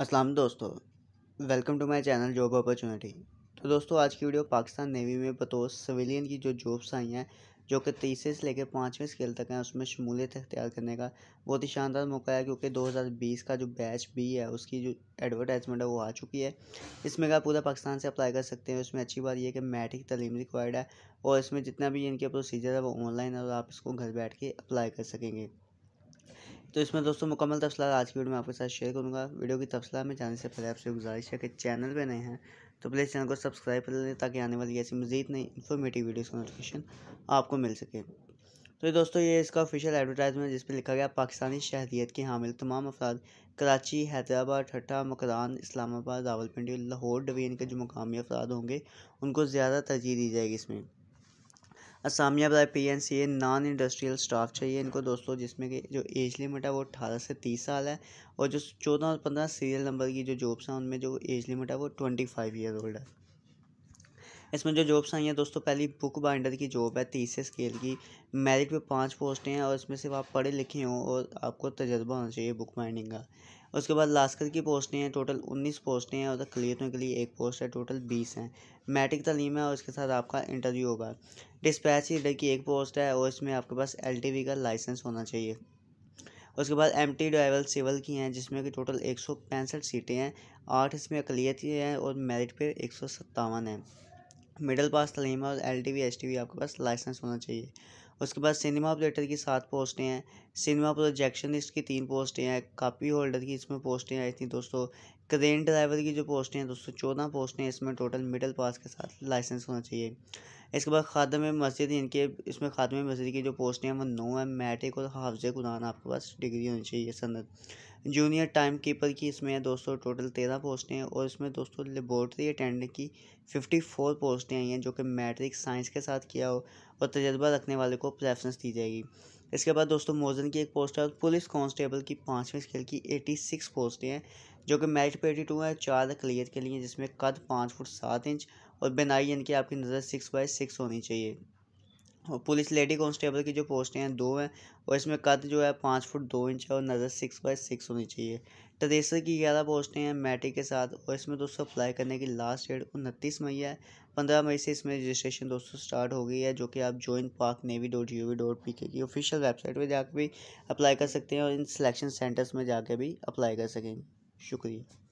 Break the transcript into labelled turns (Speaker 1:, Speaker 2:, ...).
Speaker 1: असलम दोस्तों welcome to my channel job opportunity तो दोस्तों आज की वीडियो पाकिस्तान नेवी में बतौर सिविलियन की जो जॉब्स आई हैं जो कि तीसरे से लेकर पाँचवें स्केल तक हैं उसमें शमूलियत अख्तियार करने का बहुत ही शानदार मौका है क्योंकि 2020 का जो बैच बी है उसकी जो एडवर्टाइजमेंट है वो आ चुकी है इसमें आप पूरा पाकिस्तान से अप्लाई कर सकते हैं उसमें अच्छी बात यह कि मैट्रिक तलीम रिक्वायर्ड है और इसमें जितना भी इनके प्रोसीजर है वो ऑनलाइन है और आप इसको घर बैठ के अप्लाई कर सकेंगे तो इसमें दोस्तों मुकम्मल तफसला आज की वीडियो में आपके साथ शेयर करूँगा वीडियो की तफसला में जाने से पहले आपसे गुजारिश है कि चैनल पर नए हैं तो प्लीज़ चैनल को सब्सक्राइब कर लें ताकि आने वाली ऐसी मजीद नई इन्फॉर्मेटिव वीडियोज़ का नोटिफिकेशन आपको मिल सके तो दोस्तों ये इसका ऑफिशियल एडवर्टाइजमेंट जिस पर लिखा गया पाकिस्तानी शहरीत के हामिल तमाम अफराद कराची हैदराबाद ठट्ठा मकरान इस्लामाबाद रावलपिंडी लाहौर डवीन के जो मुकामी अफराद होंगे उनको ज़्यादा तरजीह दी जाएगी इसमें असामिया by P N C A non industrial staff चाहिए इनको दोस्तों जिसमें कि जो एज लिमिट है वो अठारह से तीस साल है और जो चौदह और पंद्रह सीरियल नंबर की जो जॉब्स हैं उनमें जो एज लिमिट है वो ट्वेंटी फाइव ईयर ओल्ड है इसमें जो जॉब्स आई हैं दोस्तों पहली बुक बाइंडर की जॉब है तीस स्केल की मेरिट पे पांच पोस्टें हैं और इसमें सिर्फ आप पढ़े लिखे हों और आपको तजर्बा होना चाहिए बुक बाइंडिंग का उसके बाद लास्कर की पोस्टें हैं टोटल उन्नीस पोस्टें हैं और अकलीतों के लिए एक पोस्ट है टोटल बीस हैं मैट्रिक तलीम है और इसके साथ आपका इंटरव्यू होगा डिस्पैच लीडर की एक पोस्ट है और इसमें आपके पास एल का लाइसेंस होना चाहिए उसके बाद एम टी ड्राइवल सिविल की हैं जिसमें कि टोटल एक सौ पैंसठ सीटें हैं आठ इसमें अकलीत हैं और मेरिट पे एक सौ सत्तावन हैं मिडिल पास तलीमा और एल टी आपके पास लाइसेंस होना चाहिए उसके बाद सिनेमा ऑपरेटर की सात पोस्टें हैं सिनेमा प्रोजेक्शनिस्ट की तीन पोस्टें हैं कापी होल्डर की इसमें पोस्टें आई थी दोस्तों क्रेन ड्राइवर की जो पोस्टें हैं दोस्तों चौदह पोस्टें हैं इसमें टोटल मिडिल पास के साथ लाइसेंस होना चाहिए इसके बाद खादम मस्जिद इनके इसमें खादम मस्जिद की जो पोस्टें हैं वो नौ है मैट्रिक और हाफजे कुरान आपके पास डिग्री होनी चाहिए सन्नत जूनियर टाइम कीपर की इसमें दोस्तों टोटल तेरह पोस्टें हैं और इसमें दोस्तों लेबोरेटरी अटेंडेंट की फिफ्टी फोर पोस्टें आई हैं जो कि मैट्रिक साइंस के साथ किया हो और तजर्बा रखने वाले को प्रेफरेंस दी जाएगी इसके बाद दोस्तों मोजन की एक पोस्ट है और पुलिस कांस्टेबल की पाँचवें स्केल की एटी सिक्स पोस्टें हैं जो कि मैरिट पे एटी टू है चार क्लियर के लिए जिसमें कद पाँच फुट सात इंच और बेनाई यानी कि आपकी नज़र सिक्स बाई सिक्स होनी चाहिए और पुलिस लेडी कांस्टेबल की जो पोस्टें हैं दो हैं और इसमें कद जो है पाँच फुट दो इंच है और नज़र सिक्स बाई सिक्स होनी चाहिए ट्रेसर की ग्यारह पोस्टें हैं मैट्रिक के साथ और इसमें दोस्तों अप्लाई करने की लास्ट डेट उनतीस मई है पंद्रह मई से इसमें रजिस्ट्रेशन दोस्तों स्टार्ट हो गई है जो कि आप join Pak navy dot G O V dot P K की ऑफिशियल वेबसाइट पर जाकर भी अप्लाई कर सकते हैं और इन सिलेक्शन सेंटर्स में जाकर भी अप्लाई कर सकेंगे शुक्रिया